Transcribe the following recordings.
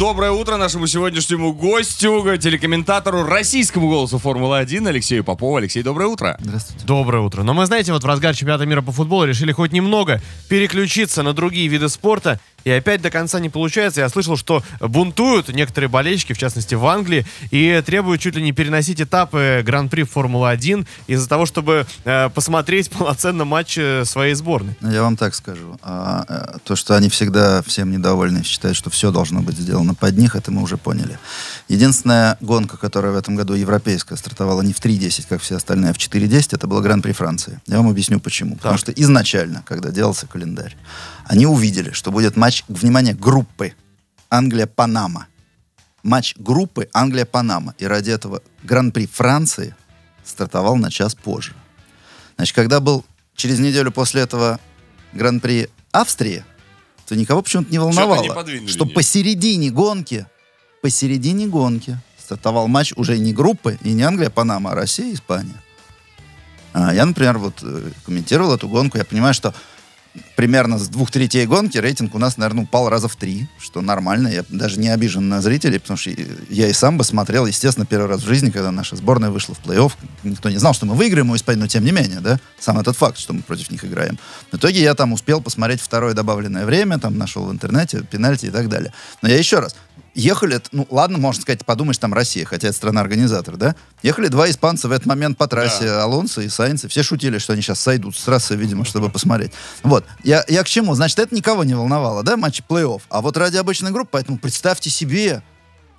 Доброе утро нашему сегодняшнему гостю, телекомментатору российскому голосу Формулы-1 Алексею Попову. Алексей, доброе утро. Здравствуйте. Доброе утро. Но мы, знаете, вот в разгар чемпионата мира по футболу решили хоть немного переключиться на другие виды спорта и опять до конца не получается. Я слышал, что бунтуют некоторые болельщики, в частности в Англии, и требуют чуть ли не переносить этапы Гран-при Формулы-1 из-за того, чтобы э, посмотреть полноценно матч э, своей сборной. Ну, я вам так скажу. А, э, то, что они всегда всем недовольны, считают, что все должно быть сделано под них, это мы уже поняли. Единственная гонка, которая в этом году европейская, стартовала не в 3.10, как все остальные, а в 4.10, это была Гран-при Франции. Я вам объясню почему. Так. Потому что изначально, когда делался календарь, они увидели, что будет матч, внимание, группы Англия-Панама. Матч группы Англия-Панама. И ради этого Гран-при Франции стартовал на час позже. Значит, когда был через неделю после этого Гран-при Австрии, то никого почему-то не волновало, не что посередине гонки, посередине гонки стартовал матч уже не группы, и не Англия, Панама, а Россия, Испания. А я, например, вот э, комментировал эту гонку, я понимаю, что примерно с двух третей гонки рейтинг у нас, наверное, упал раза в три, что нормально. Я даже не обижен на зрителей, потому что я и сам бы смотрел, естественно, первый раз в жизни, когда наша сборная вышла в плей-офф. Никто не знал, что мы выиграем у Испании, но тем не менее, да, сам этот факт, что мы против них играем. В итоге я там успел посмотреть второе добавленное время, там нашел в интернете пенальти и так далее. Но я еще раз, ехали, ну ладно, можно сказать, подумаешь, там Россия, хотя это страна-организатор, да? Ехали два испанца в этот момент по трассе, да. Алонсо и Сайнц, все шутили, что они сейчас сойдут с трассы, видимо, чтобы посмотреть. Вот, я, я к чему? Значит, это никого не волновало, да, матч плей-офф. А вот ради обычной группы, поэтому представьте себе,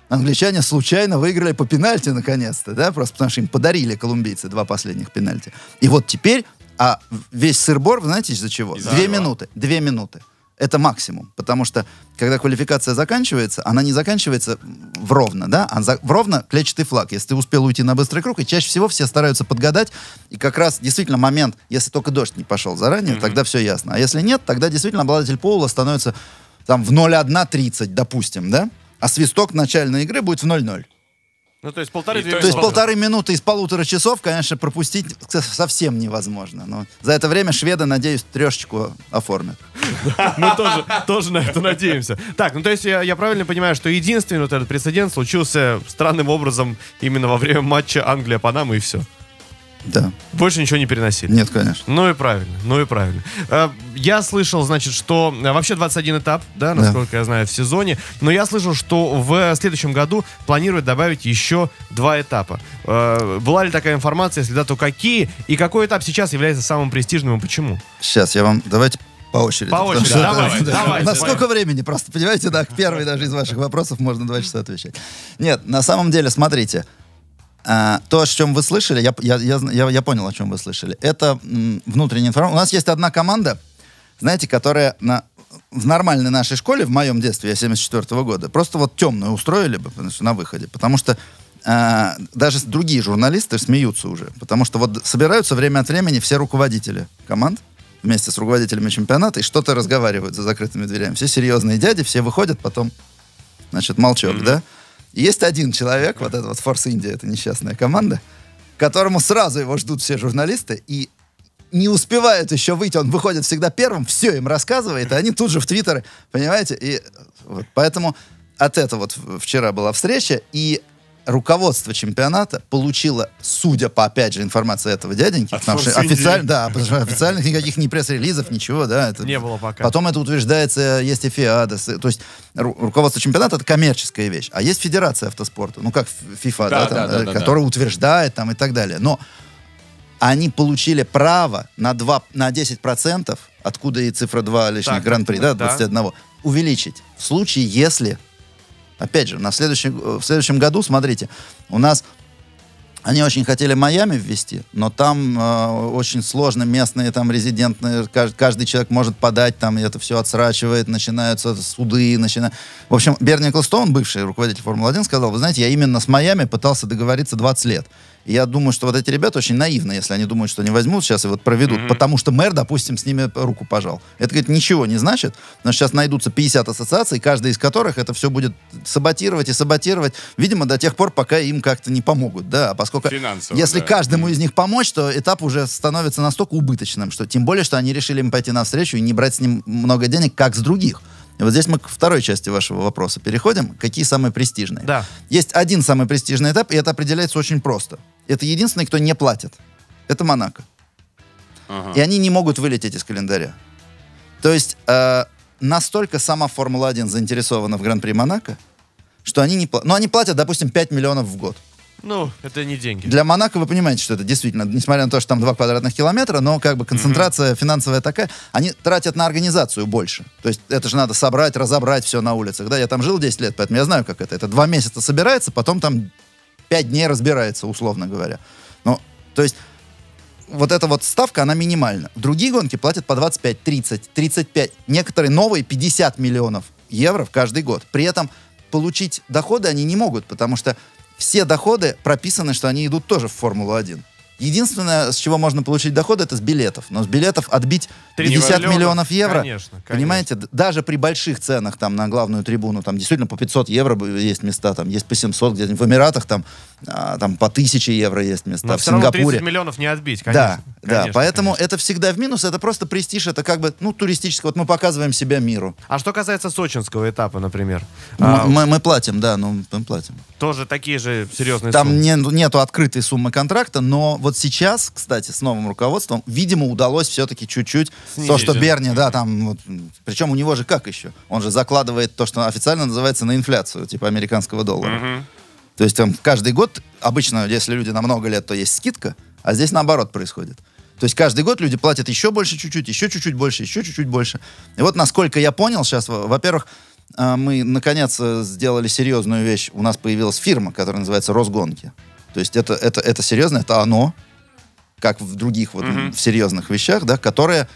англичане случайно выиграли по пенальти наконец-то, да, просто потому что им подарили колумбийцы два последних пенальти. И вот теперь, а весь сырбор, знаете, из-за чего? Из-за две минуты, две минуты это максимум, потому что когда квалификация заканчивается, она не заканчивается в ровно, да, а за, в ровно клетчатый флаг, если ты успел уйти на быстрый круг, и чаще всего все стараются подгадать, и как раз действительно момент, если только дождь не пошел заранее, mm-hmm. тогда все ясно, а если нет, тогда действительно обладатель пола становится там в 0 допустим, да, а свисток начальной игры будет в 0:0. Ну, то есть полторы, то есть полторы минуты из полутора часов, конечно, пропустить совсем невозможно. Но за это время шведы, надеюсь, трешечку оформят. Мы тоже, на это надеемся. Так, ну то есть я, я правильно понимаю, что единственный вот этот прецедент случился странным образом именно во время матча Англия-Панама и все. Да. Больше ничего не переносили? Нет, конечно. Ну и правильно, ну и правильно. Э, я слышал, значит, что... Э, вообще 21 этап, да, насколько да. я знаю, в сезоне. Но я слышал, что в следующем году планируют добавить еще два этапа. Э, была ли такая информация? Если да, то какие? И какой этап сейчас является самым престижным и почему? Сейчас, я вам... Давайте по очереди. По очереди, что, да, давай, да, давай. На сколько времени? Просто, понимаете, да, первый даже из ваших вопросов можно два часа отвечать. Нет, на самом деле, смотрите, а, то, о чем вы слышали, я, я, я, я понял, о чем вы слышали. Это м, внутренняя информация. У нас есть одна команда, знаете, которая на, в нормальной нашей школе, в моем детстве, я 74 -го года, просто вот темную устроили бы на выходе. Потому что а, даже другие журналисты смеются уже. Потому что вот собираются время от времени все руководители команд вместе с руководителями чемпионата и что-то разговаривают за закрытыми дверями. Все серьезные дяди, все выходят, потом, значит, молчок, mm-hmm. да? Есть один человек, вот этот вот Force India, это несчастная команда, которому сразу его ждут все журналисты, и не успевают еще выйти, он выходит всегда первым, все им рассказывает, и они тут же в Твиттеры, понимаете? И вот поэтому от этого вот вчера была встреча, и руководство чемпионата получило, судя по, опять же, информации этого дяденьки, От потому что официально, да, потому что официальных никаких ни пресс-релизов, ничего, да. Это, не было пока. Потом это утверждается, есть ФИАДОС. Э, то есть ру руководство чемпионата — это коммерческая вещь. А есть Федерация автоспорта, ну как ФИФА, да, да, там, э, да, да, которая да. утверждает там и так далее. Но они получили право на, 2, на 10%, откуда и цифра 2 лишних гран-при, да, 21, да. увеличить. В случае, если Опять же, на следующем, в следующем году, смотрите, у нас они очень хотели Майами ввести, но там э, очень сложно, местные там резидентные, каждый, каждый человек может подать, там и это все отсрачивает, начинаются суды, начинают... В общем, Берни Клстоун, бывший руководитель Формулы-1, сказал, вы знаете, я именно с Майами пытался договориться 20 лет. Я думаю, что вот эти ребята очень наивны, если они думают, что они возьмут сейчас и вот проведут, mm-hmm. потому что мэр, допустим, с ними руку пожал. Это, говорит, ничего не значит, но сейчас найдутся 50 ассоциаций, каждая из которых это все будет саботировать и саботировать, видимо, до тех пор, пока им как-то не помогут, да, а поскольку... Финансово, если да. каждому mm-hmm. из них помочь, то этап уже становится настолько убыточным, что тем более, что они решили им пойти навстречу и не брать с ним много денег, как с других. И вот здесь мы к второй части вашего вопроса переходим. Какие самые престижные? Да. Есть один самый престижный этап, и это определяется очень просто. Это единственный, кто не платит. Это Монако. Ага. И они не могут вылететь из календаря. То есть э, настолько сама Формула-1 заинтересована в Гран-при Монако, что они не платят. Ну, они платят, допустим, 5 миллионов в год. Ну, это не деньги. Для Монако вы понимаете, что это действительно, несмотря на то, что там 2 квадратных километра, но как бы концентрация mm-hmm. финансовая такая, они тратят на организацию больше. То есть это же надо собрать, разобрать все на улицах. Да, я там жил 10 лет, поэтому я знаю, как это. Это два месяца собирается, потом там 5 дней разбирается, условно говоря. Ну, то есть вот эта вот ставка, она минимальна. Другие гонки платят по 25, 30, 35, некоторые новые 50 миллионов евро в каждый год. При этом получить доходы они не могут, потому что все доходы прописаны, что они идут тоже в Формулу-1. Единственное, с чего можно получить доход, это с билетов. Но с билетов отбить 50 миллионов, евро, конечно, конечно. понимаете, даже при больших ценах там на главную трибуну, там действительно по 500 евро есть места, там есть по 700 где-нибудь в Эмиратах, там, а, там по 1000 евро есть места, Но в все Сингапуре. 30 миллионов не отбить, конечно. Да, конечно, да поэтому конечно. это всегда в минус, это просто престиж, это как бы, ну, туристическое, вот мы показываем себя миру. А что касается сочинского этапа, например? Мы, а, мы, мы платим, да, ну, мы платим. Тоже такие же серьезные там суммы? Там не, нету открытой суммы контракта, но вот вот сейчас, кстати, с новым руководством, видимо, удалось все-таки чуть-чуть Снизить, то, что Берни, да, там, вот, причем у него же как еще? Он же закладывает то, что официально называется на инфляцию, типа американского доллара. Угу. То есть там каждый год, обычно, если люди на много лет, то есть скидка, а здесь наоборот происходит. То есть каждый год люди платят еще больше чуть-чуть, еще чуть-чуть больше, еще чуть-чуть больше. И вот насколько я понял сейчас, во-первых, э, мы наконец э, сделали серьезную вещь. У нас появилась фирма, которая называется Росгонки. То есть это, это, это серьезно, это оно, как в других вот mm-hmm. в серьезных вещах, да, которое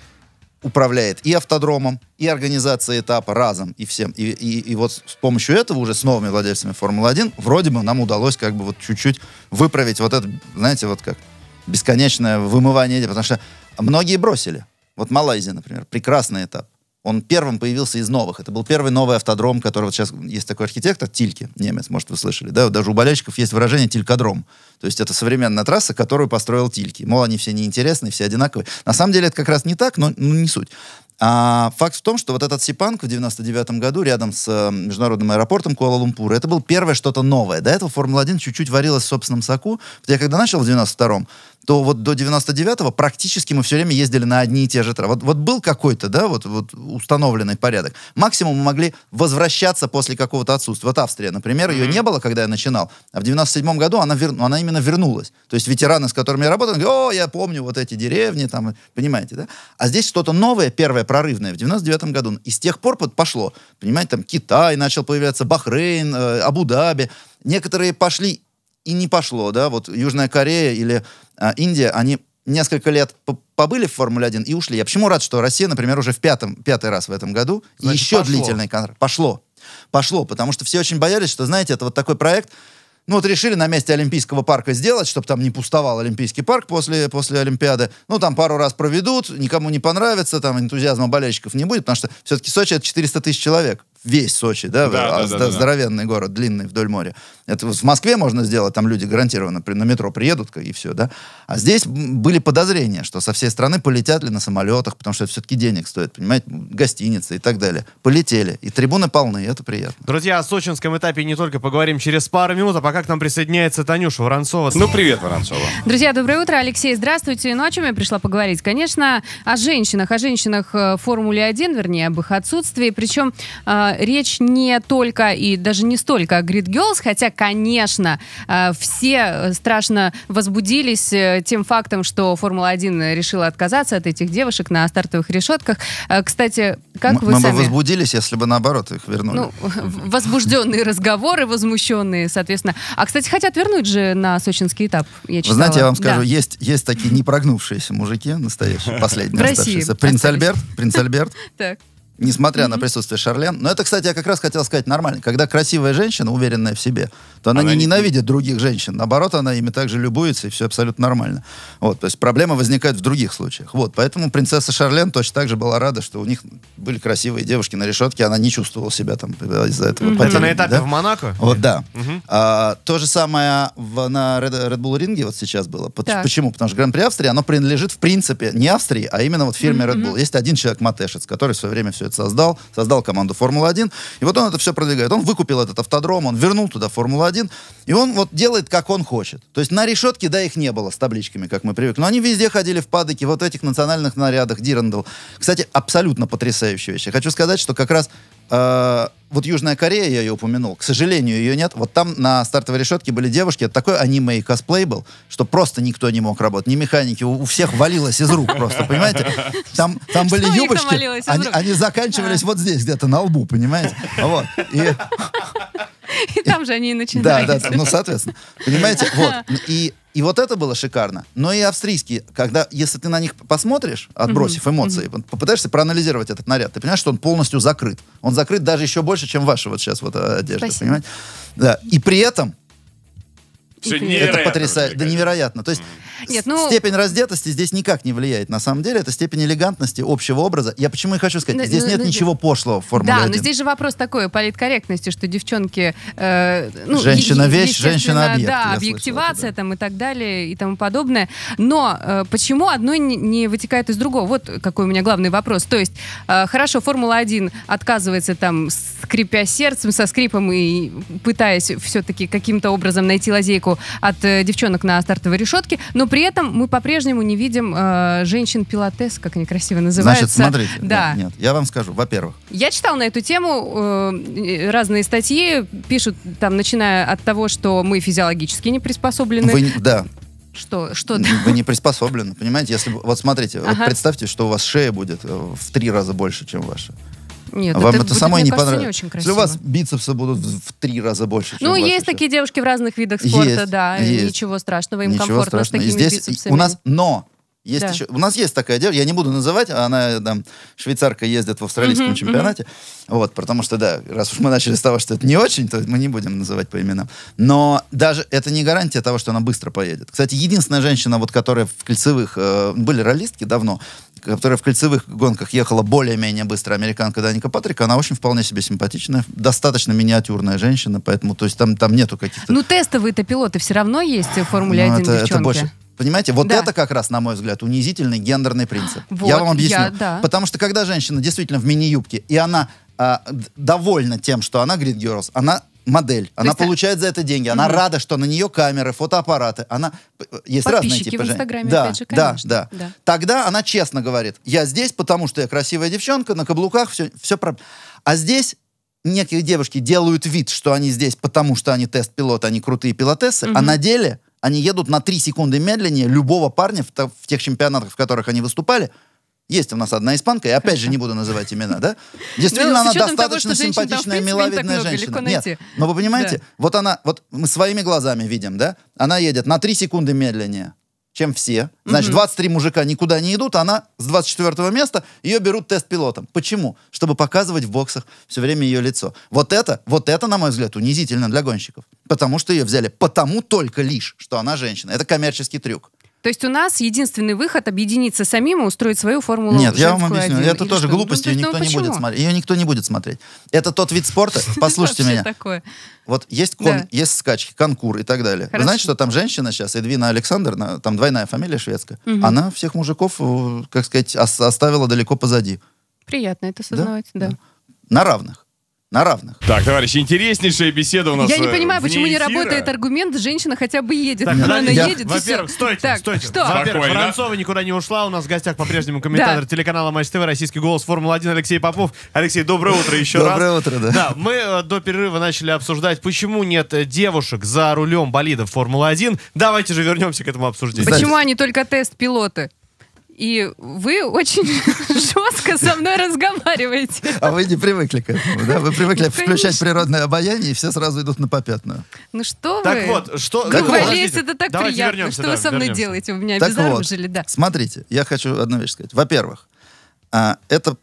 управляет и автодромом, и организацией этапа разом, и всем. И, и, и вот с помощью этого уже с новыми владельцами Формулы-1 вроде бы нам удалось как бы вот чуть-чуть выправить вот это, знаете, вот как бесконечное вымывание, потому что многие бросили. Вот Малайзия, например, прекрасный этап он первым появился из новых. Это был первый новый автодром, который вот сейчас есть такой архитектор, Тильки, немец, может, вы слышали, да, даже у болельщиков есть выражение «тилькодром». То есть это современная трасса, которую построил Тильки. Мол, они все неинтересные, все одинаковые. На самом деле это как раз не так, но ну, не суть. А факт в том, что вот этот Сипанк в 99 году рядом с э, международным аэропортом Куала-Лумпура, это было первое что-то новое. До этого Формула-1 чуть-чуть варилась в собственном соку. Вот я когда начал в 92-м, то вот до 99-го практически мы все время ездили на одни и те же трассы. Вот, вот был какой-то, да, вот, вот установленный порядок. Максимум мы могли возвращаться после какого-то отсутствия. Вот Австрия, например, ее не было, когда я начинал, а в 97-м году она, вер... она именно вернулась. То есть ветераны, с которыми я работал, говорят, о, я помню вот эти деревни, там, понимаете, да? А здесь что-то новое, первое, прорывное в 99-м году. И с тех пор вот пошло, понимаете, там Китай начал появляться, Бахрейн, э, Абу-Даби. Некоторые пошли и не пошло, да, вот Южная Корея или а, Индия, они несколько лет побыли в Формуле-1 и ушли. Я почему рад, что Россия, например, уже в пятом, пятый раз в этом году, Значит, и еще пошло. длительный контракт. Пошло. Пошло, потому что все очень боялись, что, знаете, это вот такой проект, ну вот решили на месте Олимпийского парка сделать, чтобы там не пустовал Олимпийский парк после, после Олимпиады. Ну там пару раз проведут, никому не понравится, там энтузиазма болельщиков не будет, потому что все-таки Сочи это 400 тысяч человек весь Сочи, да, да, а, да, да здоровенный да. город, длинный вдоль моря. Это в Москве можно сделать, там люди гарантированно на метро приедут и все, да. А здесь были подозрения, что со всей страны полетят ли на самолетах, потому что это все-таки денег стоит, понимаете, гостиницы и так далее. Полетели, и трибуны полны, и это приятно. Друзья, о сочинском этапе не только поговорим через пару минут, а пока к нам присоединяется Танюша Воронцова. Ну, привет, Воронцова. Друзья, доброе утро, Алексей, здравствуйте. Ну, о чем я пришла поговорить? Конечно, о женщинах, о женщинах э, в Формуле-1, вернее, об их отсутствии. Причем а, речь не только и даже не столько о Grid Girls, хотя, конечно, э, все э, страшно возбудились э, тем фактом, что Формула-1 решила отказаться от этих девушек на стартовых решетках. Кстати, как мы, вы сами... Мы бы возбудились, если бы наоборот их вернули. Ну, возбужденные разговоры, возмущенные, соответственно. А, кстати, хотят вернуть же на сочинский этап, я читала. Вы знаете, я вам скажу, да. есть, есть такие непрогнувшиеся мужики настоящие, последние В Принц Альберт, принц Альберт. Так несмотря mm-hmm. на присутствие Шарлен. Но это, кстати, я как раз хотел сказать нормально. Когда красивая женщина, уверенная в себе, то она, она не, не ненавидит других женщин. Наоборот, она ими также любуется, и все абсолютно нормально. Вот, то есть проблема возникает в других случаях. Вот, поэтому принцесса Шарлен точно так же была рада, что у них были красивые девушки на решетке, она не чувствовала себя там из-за этого. Mm-hmm. Это на этапе да? в Монако? Вот, да. Mm-hmm. А, то же самое в, на Red, Red Bull Ring вот сейчас было. Так. Почему? Потому что Гран-при Австрии, оно принадлежит, в принципе, не Австрии, а именно вот фирме mm-hmm. Red Bull. Есть один человек, Матешец, который в свое время все все это создал, создал команду Формула-1. И вот он это все продвигает. Он выкупил этот автодром, он вернул туда Формулу-1, и он вот делает, как он хочет. То есть на решетке, да, их не было с табличками, как мы привыкли. Но они везде ходили в падыке, вот в этих национальных нарядах, Дирандл. Кстати, абсолютно потрясающая вещь. Я хочу сказать, что как раз Э, вот Южная Корея, я ее упомянул, к сожалению, ее нет. Вот там на стартовой решетке были девушки, это такой аниме и косплей был, что просто никто не мог работать, ни механики, у, у всех валилось из рук просто, понимаете? Там, там были юбочки, они, они заканчивались а. вот здесь где-то на лбу, понимаете? Вот. И... И там же они и начинают. Да, да, ну, соответственно. Понимаете, вот. И и вот это было шикарно. Но и австрийские, когда, если ты на них посмотришь, отбросив mm-hmm. эмоции, mm-hmm. попытаешься проанализировать этот наряд, ты понимаешь, что он полностью закрыт. Он закрыт даже еще больше, чем ваша вот сейчас вот э, одежда, Спасибо. понимаете? Да. И при этом все это потрясающе, да невероятно. То есть нет, ну... Степень раздетости здесь никак не влияет. На самом деле это степень элегантности общего образа. Я почему и хочу сказать, но, ну, здесь но, ну, нет но, ну, ничего пошлого в Формуле Да, 1. но здесь же вопрос такой политкорректности, что девчонки... Э, ну, Женщина-вещь, женщина-объект. Да, объективация это, да. там и так далее и тому подобное. Но э, почему одно не, не вытекает из другого? Вот какой у меня главный вопрос. То есть, э, хорошо, Формула-1 отказывается там, скрипя сердцем, со скрипом и пытаясь все-таки каким-то образом найти лазейку от э, девчонок на стартовой решетке, но при этом мы по-прежнему не видим э, женщин-пилотес, как они красиво называются. Значит, смотрите. Да. Нет, я вам скажу. Во-первых. Я читал на эту тему э, разные статьи. Пишут там, начиная от того, что мы физиологически не приспособлены. Вы, да. Что, что Вы не приспособлены, понимаете? Если вот смотрите, ага. вот представьте, что у вас шея будет э, в три раза больше, чем ваша. Нет, Вам это, это самое не кажется, понравилось? Не Если у вас бицепсы будут в, в три раза больше, Ну, есть еще. такие девушки в разных видах спорта, есть, да. Есть. Ничего страшного, им ничего комфортно страшного. с такими Здесь бицепсами. У нас, но есть да. еще, у нас есть такая девушка, я не буду называть, а она э, там швейцарка ездит в австралийском mm-hmm, чемпионате, mm-hmm. вот, потому что да, раз уж мы начали с того, что это не очень, то мы не будем называть по именам. Но даже это не гарантия того, что она быстро поедет. Кстати, единственная женщина, вот которая в кольцевых э, были ролистки давно, которая в кольцевых гонках ехала более-менее быстро, американка Даника Патрик, она очень вполне себе симпатичная, достаточно миниатюрная женщина, поэтому, то есть там там нету каких-то. Ну тестовые-то пилоты все равно есть в Формуле 1 ну, это, девчонки. Это больше Понимаете, вот да. это как раз, на мой взгляд, унизительный гендерный принцип. Вот, я вам объясню. Я, да. Потому что когда женщина действительно в мини-юбке, и она а, довольна тем, что она Grid Girls, она модель, То она есть, э, получает за это деньги, она рада, что на нее камеры, фотоаппараты, она э, есть разные типы в Инстаграме, да, опять же, конечно. Да, да, да. Тогда она честно говорит, я здесь, потому что я красивая девчонка, на каблуках, все, все про... А здесь некие девушки делают вид, что они здесь, потому что они тест-пилот, они крутые пилотессы, угу. а на деле они едут на 3 секунды медленнее любого парня в, в тех чемпионатах, в которых они выступали. Есть у нас одна испанка, и опять же не буду называть имена, да? Действительно, ну, она достаточно того, симпатичная, миловидная женщина. Нет, но вы понимаете, вот она, вот мы своими глазами видим, да? Она едет на 3 секунды медленнее чем все. Значит, 23 мужика никуда не идут, она с 24 места, ее берут тест-пилотом. Почему? Чтобы показывать в боксах все время ее лицо. Вот это, вот это, на мой взгляд, унизительно для гонщиков. Потому что ее взяли потому только лишь, что она женщина. Это коммерческий трюк. То есть у нас единственный выход объединиться самим и устроить свою формулу. Нет, я вам объясню. Один. Это Или тоже что? глупость, ну, ее никто ну, не будет смотреть. Ее никто не будет смотреть. Это тот вид спорта. Послушайте меня. Вот есть кон, есть скачки, конкур и так далее. Вы знаете, что там женщина сейчас, Эдвина Александр, там двойная фамилия шведская, она всех мужиков, э, как сказать, оставила далеко позади. Приятно это осознавать, да. На равных на равных. Так, товарищи, интереснейшая беседа у нас. Я не э, понимаю, почему не работает аргумент, женщина хотя бы едет. Так, она я... едет. Во-первых, стойте, так, стойте. Что? Во-первых, Воронцова никуда не ушла. У нас в гостях по-прежнему комментатор да. телеканала Матч ТВ, российский голос Формула-1 Алексей Попов. Алексей, доброе утро еще раз. Доброе утро, да. Да, мы э, до перерыва начали обсуждать, почему нет э, девушек за рулем болидов Формулы-1. Давайте же вернемся к этому обсуждению. Почему они только тест-пилоты? И вы очень жестко со мной разговариваете. А вы не привыкли к этому, да? Вы привыкли ну, включать природное обаяние, и все сразу идут на попятную. Ну что так вы? Так вот, что... Груболез, ну, вот, это так Давайте приятно. Вернемся, что да, вы со вернемся. мной делаете? У меня так обезоружили, вот, да. Смотрите, я хочу одну вещь сказать. Во-первых, а, это...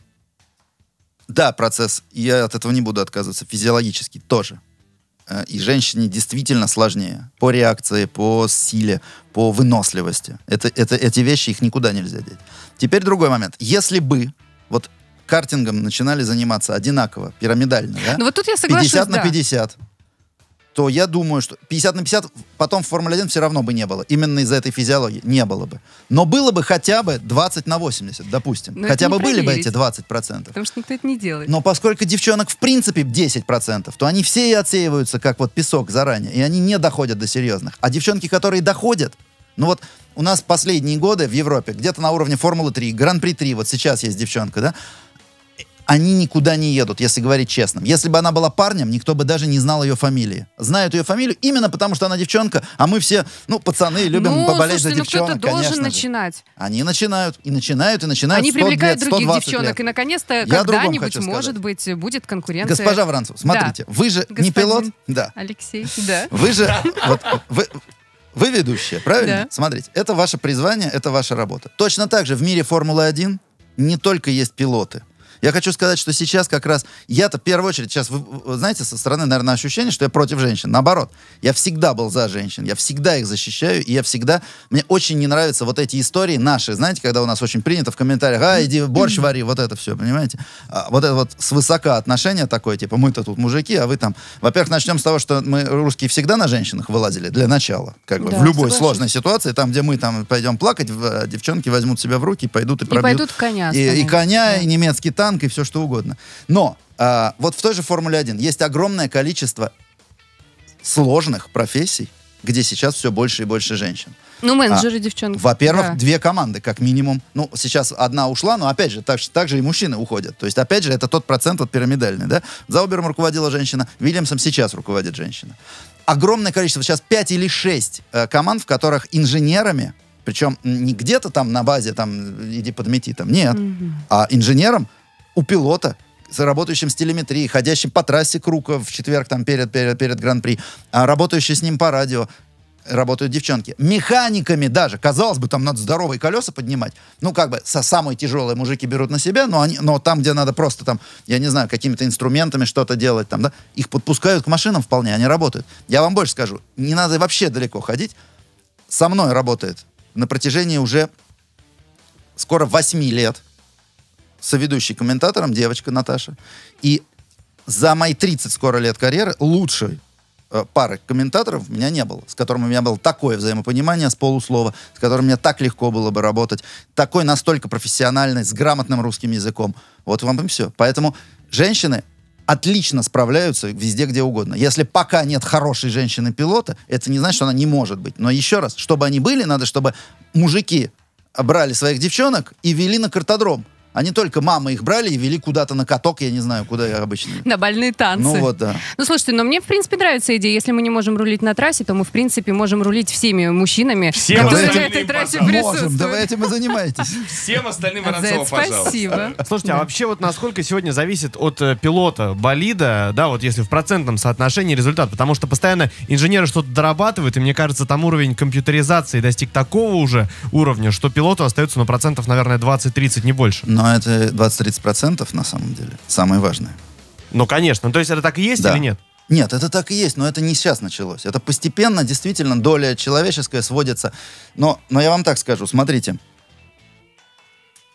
Да, процесс, я от этого не буду отказываться, физиологически тоже. Э, и женщине действительно сложнее по реакции, по силе, по выносливости. Это, это, эти вещи, их никуда нельзя деть. Теперь другой момент. Если бы, вот картингом начинали заниматься одинаково, пирамидально, да? Ну вот тут я согласен. 50 на 50 то я думаю, что 50 на 50 потом в Формуле-1 все равно бы не было. Именно из-за этой физиологии не было бы. Но было бы хотя бы 20 на 80, допустим. Но хотя бы были бы эти 20%. Потому что никто это не делает. Но поскольку девчонок в принципе 10%, то они все и отсеиваются, как вот песок заранее, и они не доходят до серьезных. А девчонки, которые доходят, ну вот у нас последние годы в Европе, где-то на уровне Формулы 3, Гран-при 3, вот сейчас есть девчонка, да, они никуда не едут, если говорить честно. Если бы она была парнем, никто бы даже не знал ее фамилии. Знают ее фамилию именно потому, что она девчонка, а мы все, ну, пацаны, любим ну, поболеть слушайте, за девчонок, ну, кто-то должен же. начинать. Они начинают, и начинают, и начинают. Они 100 привлекают лет, других девчонок, лет. и, наконец-то, когда-нибудь, может быть, будет конкуренция. Госпожа Воронцов, смотрите, да. вы же Господин не пилот. Да. Алексей, да. Вы же... Вот, вы, вы ведущая, правильно? Смотрите, это ваше призвание, это ваша работа. Точно так же в мире Формулы-1 не только есть пилоты, я хочу сказать, что сейчас как раз... Я-то в первую очередь сейчас, вы, вы знаете, со стороны, наверное, ощущение, что я против женщин. Наоборот, я всегда был за женщин, я всегда их защищаю, и я всегда... Мне очень не нравятся вот эти истории наши, знаете, когда у нас очень принято в комментариях, а, иди борщ вари, вот это все, понимаете? А, вот это вот с свысока отношение такое, типа, мы-то тут мужики, а вы там... Во-первых, начнем с того, что мы, русские, всегда на женщинах вылазили, для начала, как бы, да, в любой согласен. сложной ситуации, там, где мы там пойдем плакать, а девчонки возьмут себя в руки, пойдут и пробьют. И пойдут коня. И, и коня, да. и немецкий танк, и все что угодно. Но э, вот в той же Формуле 1 есть огромное количество сложных профессий, где сейчас все больше и больше женщин. Ну, а, менеджеры, а, девчонки. Во-первых, да. две команды, как минимум. Ну, сейчас одна ушла, но опять же, так, так же и мужчины уходят. То есть, опять же, это тот процент вот пирамидальный, да? Заубером руководила женщина, Вильямсом сейчас руководит женщина. Огромное количество, сейчас пять или шесть э, команд, в которых инженерами, причем не где-то там на базе, там, иди подмети, там, нет, mm-hmm. а инженером у пилота, работающим с телеметрией, ходящим по трассе Крука в четверг там перед, перед, перед Гран-при, а работающий с ним по радио, работают девчонки. Механиками даже. Казалось бы, там надо здоровые колеса поднимать. Ну, как бы, со самые тяжелые мужики берут на себя, но, они, но там, где надо просто там, я не знаю, какими-то инструментами что-то делать там, да, их подпускают к машинам вполне, они работают. Я вам больше скажу, не надо вообще далеко ходить. Со мной работает на протяжении уже скоро 8 лет соведущей комментатором, девочка Наташа. И за мои 30 скоро лет карьеры лучшей э, пары комментаторов у меня не было, с которым у меня было такое взаимопонимание с полуслова, с которым мне так легко было бы работать, такой настолько профессиональный, с грамотным русским языком. Вот вам и все. Поэтому женщины отлично справляются везде, где угодно. Если пока нет хорошей женщины-пилота, это не значит, что она не может быть. Но еще раз, чтобы они были, надо, чтобы мужики брали своих девчонок и вели на картодром. Они только мамы их брали и вели куда-то на каток, я не знаю, куда я обычно. На больные танцы. Ну вот, да. Ну слушайте, но мне, в принципе, нравится идея. Если мы не можем рулить на трассе, то мы, в принципе, можем рулить всеми мужчинами, Всем которые на этой трассе присутствуют. Можем, давай этим и занимайтесь. Всем остальным Воронцова, пожалуйста. Спасибо. Слушайте, а вообще вот насколько сегодня зависит от э, пилота болида, да, вот если в процентном соотношении результат, потому что постоянно инженеры что-то дорабатывают, и мне кажется, там уровень компьютеризации достиг такого уже уровня, что пилоту остается, на ну, процентов, наверное, 20-30, не больше. Но но это 20-30% на самом деле, самое важное. Ну, конечно. Ну, то есть это так и есть да. или нет? Нет, это так и есть, но это не сейчас началось. Это постепенно, действительно, доля человеческая сводится. Но, но я вам так скажу, смотрите.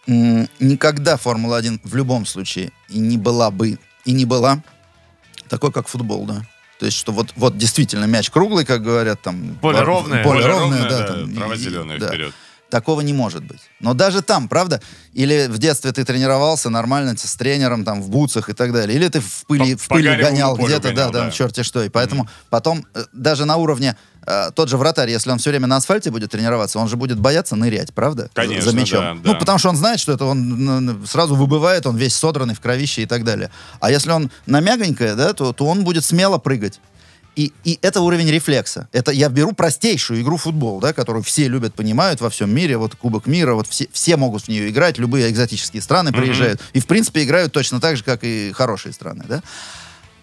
Никогда Формула-1 в любом случае и не была бы, и не была такой, как футбол, да. То есть, что вот, вот действительно мяч круглый, как говорят, там... Поле ровное. Поле, ровное, да. да там, трава и, зеленая и, вперед. Да. Такого не может быть. Но даже там, правда? Или в детстве ты тренировался нормально с тренером, там, в бутсах и так далее. Или ты в пыли, По в пыли гонял где-то, да, да, да, черти что. И поэтому mm-hmm. потом э, даже на уровне э, тот же вратарь, если он все время на асфальте будет тренироваться, он же будет бояться нырять, правда? Конечно, За мячом. Да, ну, да. Ну, потому что он знает, что это он сразу выбывает, он весь содранный в кровище и так далее. А если он на мягонькое, да, то, то он будет смело прыгать. И, и это уровень рефлекса. Это я беру простейшую игру футбол, да, которую все любят, понимают во всем мире. Вот Кубок мира, вот все, все могут в нее играть, любые экзотические страны приезжают. Mm-hmm. И, в принципе, играют точно так же, как и хорошие страны, да.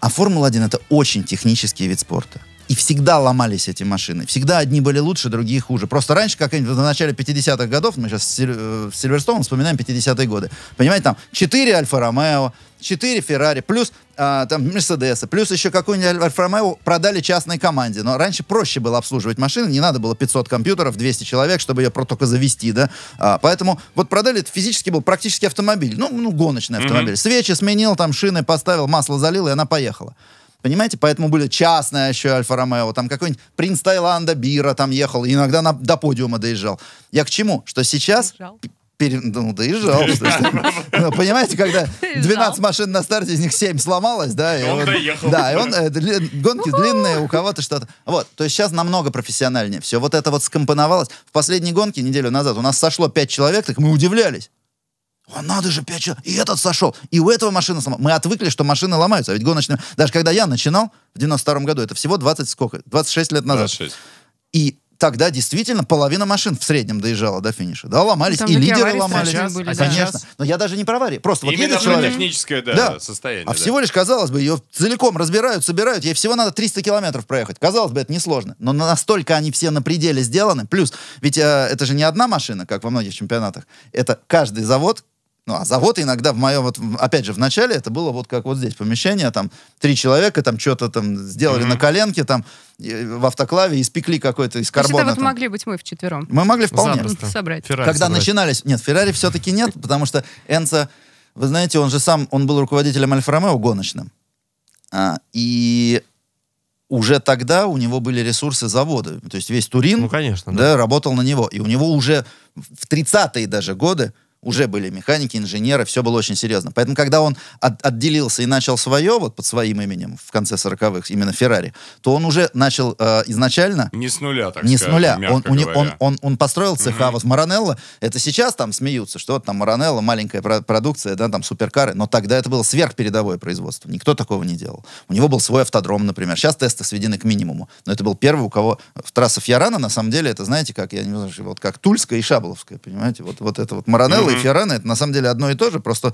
А Формула-1 — это очень технический вид спорта. И всегда ломались эти машины. Всегда одни были лучше, другие хуже. Просто раньше, как в начале 50-х годов, мы сейчас с э, Сильверстоуном вспоминаем 50-е годы. Понимаете, там 4 Альфа-Ромео, 4 Феррари, плюс а, там Мерседесы, плюс еще какую-нибудь Альфа-Ромео продали частной команде. Но раньше проще было обслуживать машины, не надо было 500 компьютеров, 200 человек, чтобы ее только завести, да. А, поэтому вот продали, это физически был практически автомобиль, ну, ну гоночный автомобиль. Mm-hmm. Свечи сменил, там шины поставил, масло залил, и она поехала. Понимаете? Поэтому были частная еще Альфа-Ромео, там какой-нибудь принц Таиланда Бира там ехал, иногда на, до подиума доезжал. Я к чему? Что сейчас... Доезжал. Пере... Ну, доезжал. Ну, понимаете, когда 12 машин на старте, из них 7 сломалось, да? он Да, и он... Э, гонки длинные, у кого-то что-то. Вот, то есть сейчас намного профессиональнее все. Вот это вот скомпоновалось. В последней гонке, неделю назад, у нас сошло 5 человек, так мы удивлялись. О, «А надо же, пять часов. И этот сошел. И у этого машина сломалась. Мы отвыкли, что машины ломаются. А ведь гоночные... Даже когда я начинал в 92-м году, это всего 20 сколько? 26 лет назад. 26. И тогда действительно половина машин в среднем доезжала до финиша. Да, ломались. Там и лидеры ломались. Сейчас, были, а да. Конечно. Но я даже не про аварии. Просто Именно вот едет человек. техническое да, да. состояние. А да. всего лишь, казалось бы, ее целиком разбирают, собирают. Ей всего надо 300 километров проехать. Казалось бы, это несложно. Но настолько они все на пределе сделаны. Плюс, ведь э, это же не одна машина, как во многих чемпионатах. Это каждый завод, ну, а завод иногда в моем, вот, опять же, в начале это было вот как вот здесь, помещение, там, три человека там что-то там сделали mm-hmm. на коленке, там, э, в автоклаве, испекли какой-то из карбона. То есть это вот могли быть мы вчетвером? Мы могли вполне. Запросто. Собрать. Феррари Когда собрать. начинались... Нет, Феррари все-таки нет, потому что Энца, вы знаете, он же сам, он был руководителем Альфа-Ромео гоночным. А, и уже тогда у него были ресурсы завода. То есть весь Турин ну, конечно, да. Да, работал на него. И у него уже в 30-е даже годы уже были механики, инженеры, все было очень серьезно. Поэтому, когда он от, отделился и начал свое, вот под своим именем в конце 40-х, именно Феррари, то он уже начал э, изначально... Не с нуля, так Не сказать, с нуля. Он, у, он, он, он построил цеха. Mm-hmm. Вот Маранелло, это сейчас там смеются, что вот там Маранелло, маленькая про- продукция, да, там суперкары, но тогда это было сверхпередовое производство. Никто такого не делал. У него был свой автодром, например. Сейчас тесты сведены к минимуму. Но это был первый, у кого... в Трасса Фьярана, на самом деле, это, знаете, как, я не знаю, вот как Тульская и Шаболовская, понимаете? Вот, вот это вот Маранелло и Феррана это на самом деле одно и то же, просто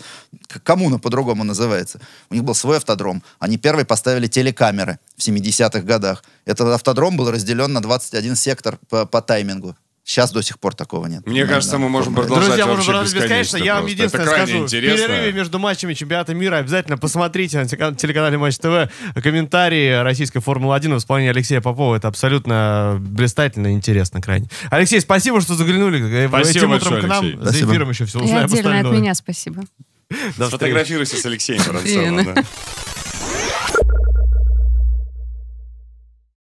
коммуна по-другому называется. У них был свой автодром. Они первые поставили телекамеры в 70-х годах. Этот автодром был разделен на 21 сектор по, по таймингу. Сейчас до сих пор такого нет. Мне кажется, мы можем продолжать Друзья, вообще можем продолжать бесконечно. Я вам единственное скажу, интересно. перерыве между матчами чемпионата мира обязательно посмотрите на телеканале Матч ТВ комментарии российской Формулы-1 в исполнении Алексея Попова. Это абсолютно блистательно интересно крайне. Алексей, спасибо, что заглянули э, спасибо большое, утром к нам. За эфиром еще все узнаем И отдельно остальное. от меня спасибо. Фотографируйся с Алексеем Воронцовым.